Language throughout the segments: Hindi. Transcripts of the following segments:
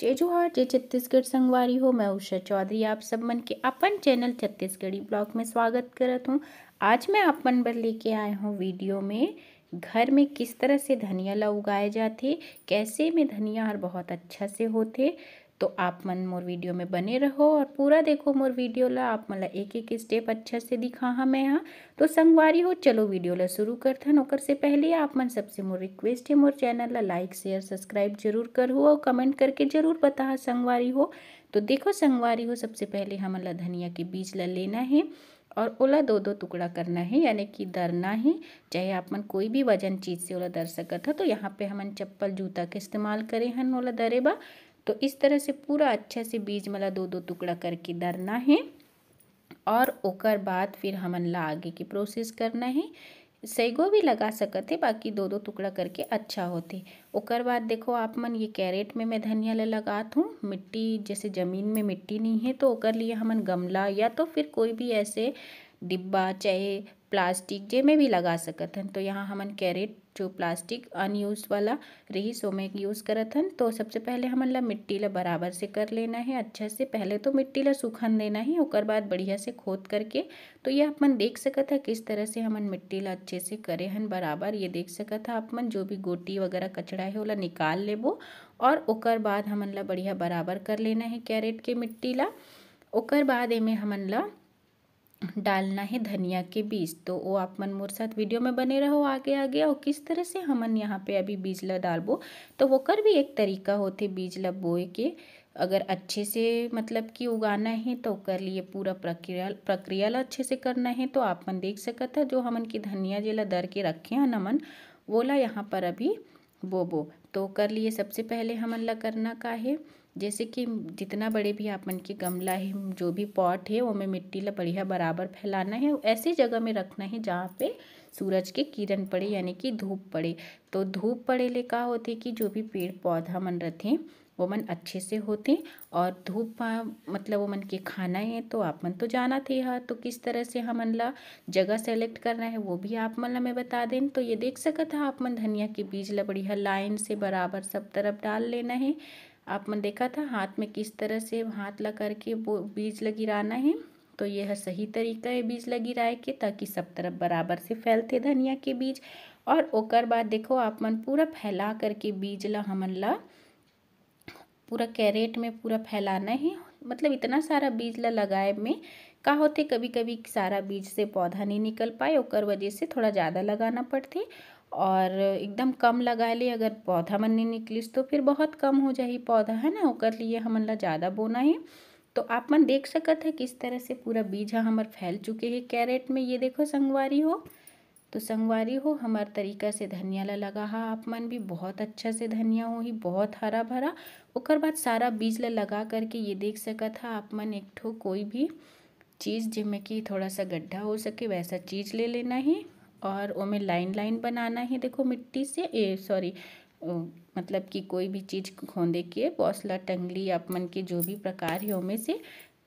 जय जोहार जय छत्तीसगढ़ संगवारी हो मैं उषा चौधरी आप सब मन के अपन चैनल छत्तीसगढ़ी ब्लॉग में स्वागत करत हूँ आज मैं अपन बर लेके आए हूँ वीडियो में घर में किस तरह से धनिया ला उगाए जाते कैसे में धनिया और बहुत अच्छा से होते तो आप मन मोर वीडियो में बने रहो और पूरा देखो मोर वीडियो ला आप मतलब एक एक स्टेप अच्छा से दिखा हाँ मैं यहाँ तो संगवारी हो चलो वीडियो ला शुरू करथन ओकर से पहले आप मन सबसे मोर रिक्वेस्ट है मोर चैनल ला लाइक शेयर सब्सक्राइब जरूर हो और कमेंट करके जरूर बता संगवारी हो तो देखो संगवारी हो सबसे पहले हमला धनिया के बीज ला लेना है और ओला दो दो टुकड़ा करना है यानी कि दरना है चाहे आप मन कोई भी वजन चीज़ से ओला दर सकता था तो यहाँ पे हमन चप्पल जूता के इस्तेमाल करें हन ओला दरे बा तो इस तरह से पूरा अच्छा से बीज मला दो दो टुकड़ा करके दरना है और ओकर बाद फिर हमन ला आगे की प्रोसेस करना है सैगो भी लगा सकते बाकी दो दो टुकड़ा करके अच्छा होते ओकर बाद देखो आप मन ये कैरेट में मैं धनिया ल लगात हूँ मिट्टी जैसे ज़मीन में मिट्टी नहीं है तो ओकर लिए हमन गमला या तो फिर कोई भी ऐसे डिब्बा चाहे प्लास्टिक में भी लगा सकत हन तो यहाँ हमन कैरेट जो प्लास्टिक अनयूज़ वाला रही सो में यूज़ करत हन तो सबसे पहले हमन ला मिट्टी ला बराबर से कर लेना है अच्छा से पहले तो मिट्टी ला सूखन देना है और बाद बढ़िया से खोद करके तो ये अपन देख सकत है किस तरह से हमन मिट्टी ला अच्छे से करे हन बराबर ये देख सकत है अपन जो भी गोटी वगैरह कचड़ा है ला निकाल लेबो और ओकर बाद हमन ला बढ़िया बराबर कर लेना है कैरेट के मिट्टी ला ओकर बाद एमें हमन ला डालना है धनिया के बीज तो वो आप मन मोर साथ वीडियो में बने रहो आगे आगे और किस तरह से हमन यहाँ पे अभी बीज ल डालबो तो वो कर भी एक तरीका होते बीज ल बोए के अगर अच्छे से मतलब कि उगाना है तो कर लिए पूरा प्रक्रिया प्रक्रिया ला अच्छे से करना है तो आप मन देख सकत है जो हमन की धनिया जेला दर के रखे हैं नमन वो ला यहाँ पर अभी बोबो तो कर लिए सबसे पहले हमन ला करना का है जैसे कि जितना बड़े भी आपन के गमला है जो भी पॉट है वो में मिट्टी ला बढ़िया बराबर फैलाना है ऐसी जगह में रखना है जहाँ पे सूरज के किरण पड़े यानी कि धूप पड़े तो धूप पड़े ले का होते कि जो भी पेड़ पौधा मन रहथे वो मन अच्छे से होते और धूप मतलब वो मन के खाना है तो आप मन तो जाना थे यहाँ तो किस तरह से हमन ला जगह सेलेक्ट करना है वो भी आप मन ला मैं बता दें तो ये देख सकता हाँ, था आप मन धनिया के बीज ला बढ़िया लाइन से बराबर सब तरफ डाल लेना है आपने देखा था हाथ में किस तरह से हाथ लगा के वो बीज लगिराना है तो यह सही तरीका है बीज लगिराए के ताकि सब तरफ बराबर से फैलते धनिया के बीज और ओकर बाद देखो आप मन पूरा फैला करके बीज ला हमन ला पूरा कैरेट में पूरा फैलाना है मतलब इतना सारा बीज ला लगाए में का होते कभी कभी सारा बीज से पौधा नहीं निकल पाए ओकर वजह से थोड़ा ज़्यादा लगाना पड़ते और एकदम कम लगा ले अगर पौधा मन नहीं निकलिस तो फिर बहुत कम हो जाही पौधा है ना ओकर लिए हमन ला ज़्यादा बोना है तो आप मन देख सकत है किस तरह से पूरा बीज हमार फैल चुके हैं कैरेट में ये देखो संगवारी हो तो संगवारी हो हमार तरीका से धनिया ला लगा हा आप मन भी बहुत अच्छा से धनिया हो ही बहुत हरा भरा ओकर बाद सारा बीज ला लगा करके ये देख सकत है आप मन एक ठो कोई भी चीज़ जिनमें कि थोड़ा सा गड्ढा हो सके वैसा चीज़ ले लेना है और उसमें लाइन लाइन बनाना है देखो मिट्टी से सॉरी मतलब कि कोई भी चीज़ खोदे के पौसला टंगली अपमन के जो भी प्रकार है उनमें से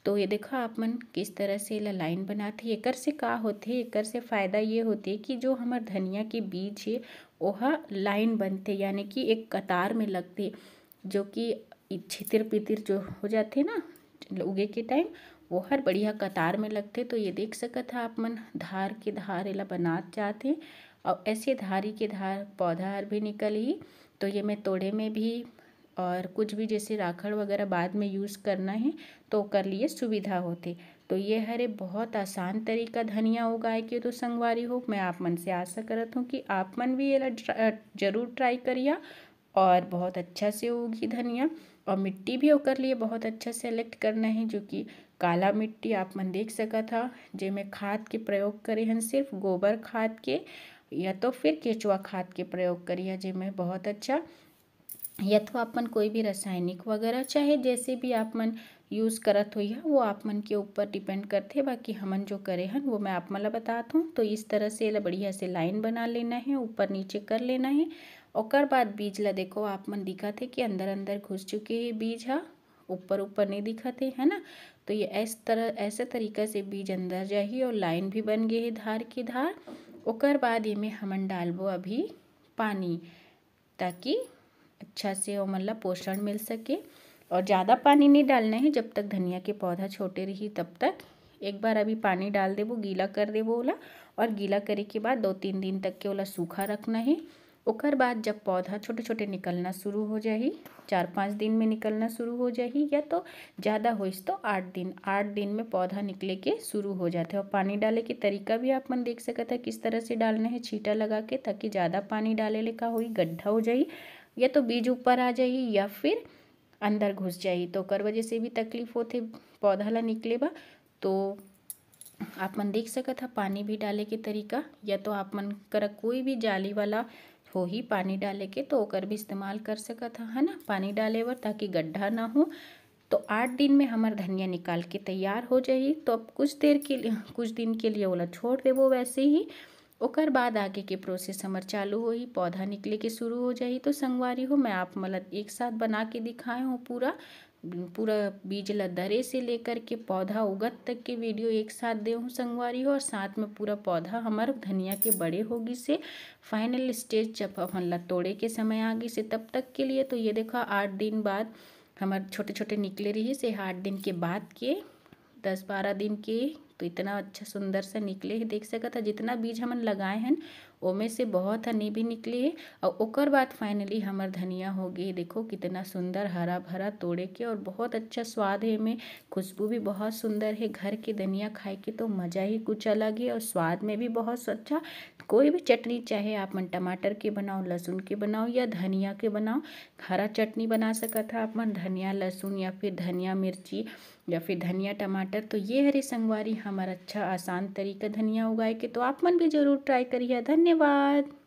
तो ये देखो आप मन किस तरह से ला लाइन बनाते हैं एकर से का होते हैं एकर से फ़ायदा ये होते कि जो हमारे धनिया के बीज है वह लाइन बनते यानी कि एक कतार में लगते जो कि छितिर पितिर जो हो जाते ना उगे के टाइम वो हर बढ़िया कतार में लगते तो ये देख सकत था आप मन धार के धार एला बनात जाथे और ऐसे धारी के धार पौधा हर भी निकल ही तो ये मैं तोड़े में भी और कुछ भी जैसे राखड़ वगैरह बाद में यूज़ करना है तो कर लिए सुविधा होते तो ये हरे बहुत आसान तरीका धनिया उगाए के तो संगवारी हो मैं आप मन से आशा करत हूँ कि आप मन भी ये जरूर ट्राई करिया और बहुत अच्छा से उगी धनिया और मिट्टी भी होकर लिए बहुत अच्छा सेलेक्ट करना है जो कि काला मिट्टी आप मन देख सकत हा जेमे खाद के प्रयोग करे हन सिर्फ गोबर खाद के या तो फिर केचुआ खाद के प्रयोग करी है जेमे बहुत अच्छा या तो आप मन कोई भी रासायनिक वगैरह चाहे जैसे भी आप मन यूज़ करत हुई है वो आप मन के ऊपर डिपेंड करते बाकी हमन जो करे हैं वो मैं आप मन ला बतात हूँ तो इस तरह से बढ़िया से लाइन बना लेना है ऊपर नीचे कर लेना है और बाद बीज ला देखो आप मन दिखा कि अंदर अंदर घुस चुके है बीज हा ऊपर ऊपर नहीं दिखा थे है ना तो ये ऐस तरह ऐसे तरीका से बीज अंदर जाही और लाइन भी बन गई है धार की धार ओकर बाद ये में हमन डालबो अभी पानी ताकि अच्छा से वो मतलब पोषण मिल सके और ज़्यादा पानी नहीं डालना है जब तक धनिया के पौधा छोटे रही तब तक एक बार अभी पानी डाल देबो गीला कर देबो ओला और गीला करे के बाद दो तीन दिन तक के ओला सूखा रखना है ओकर बाद जब पौधा छोटे छोटे निकलना शुरू हो जाए चार पाँच दिन में निकलना शुरू हो जाए या तो ज़्यादा हो तो आठ दिन आठ दिन में पौधा निकले के शुरू हो जाते और पानी डाले के तरीका भी आप मन देख सकते हैं किस तरह से डालना है छीटा लगा के ताकि ज़्यादा पानी डाले ले का हो गड्ढा हो जाए या तो बीज ऊपर आ जाए या फिर अंदर घुस जाए तो कर वजह से भी तकलीफ होते पौधा ला निकले बा तो आप मन देख सकता था पानी भी डाले के तरीका या तो आप मन कर कोई भी जाली वाला हो ही पानी डाले के तो ओकर भी इस्तेमाल कर था है ना पानी डाले वर ताकि गड्ढा ना हो तो आठ दिन में हमार धनिया निकाल के तैयार हो जाए तो अब कुछ देर के लिए कुछ दिन के लिए ओला छोड़ देवो वैसे ही ओकर बाद आगे के प्रोसेस हमार चालू हो पौधा निकले के शुरू हो जाए तो संगवारी हो मैं आप मतलब एक साथ बना के दिखाए हूँ पूरा पूरा बीज लदरे से लेकर के पौधा उगत तक के वीडियो एक साथ देहूँ संगवारी हो और साथ में पूरा पौधा हमार धनिया के बड़े होगी से फाइनल स्टेज जब हम लतोड़े के समय आ गई से तब तक के लिए तो ये देखो आठ दिन बाद हमार छोटे छोटे निकले रही से आठ दिन के बाद के दस बारह दिन के तो इतना अच्छा सुंदर सा निकले है देख सकता था जितना बीज हमन लगाए हैं ओमे से बहुत हनी भी निकली है और ओकर बाद फाइनली हमार धनिया हो गई देखो कितना सुंदर हरा भरा तोड़े के और बहुत अच्छा स्वाद है में खुशबू भी बहुत सुंदर है घर के धनिया खाए के तो मज़ा ही कुछ अलग है और स्वाद में भी बहुत अच्छा कोई भी चटनी चाहे आप मन टमाटर के बनाओ लहसुन के बनाओ या धनिया के बनाओ हरा चटनी बना था आप मन धनिया लहसुन या फिर धनिया मिर्ची या फिर धनिया टमाटर तो ये हरे संगवारी हमारा अच्छा आसान तरीका धनिया उगाए के तो आप मन भी ज़रूर ट्राई करिए धन्यवाद